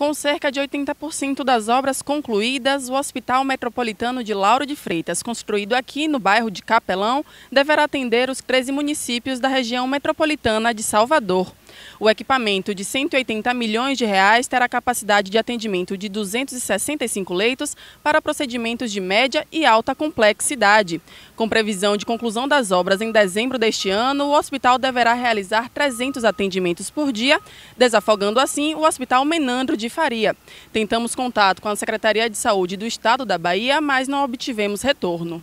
Com cerca de 80% das obras concluídas, o Hospital Metropolitano de Lauro de Freitas, construído aqui no bairro de Capelão, deverá atender os 13 municípios da região metropolitana de Salvador. O equipamento de 180 milhões de reais terá capacidade de atendimento de 265 leitos para procedimentos de média e alta complexidade. Com previsão de conclusão das obras em dezembro deste ano, o hospital deverá realizar 300 atendimentos por dia, desafogando assim o Hospital Menandro de Faria. Tentamos contato com a Secretaria de Saúde do Estado da Bahia, mas não obtivemos retorno.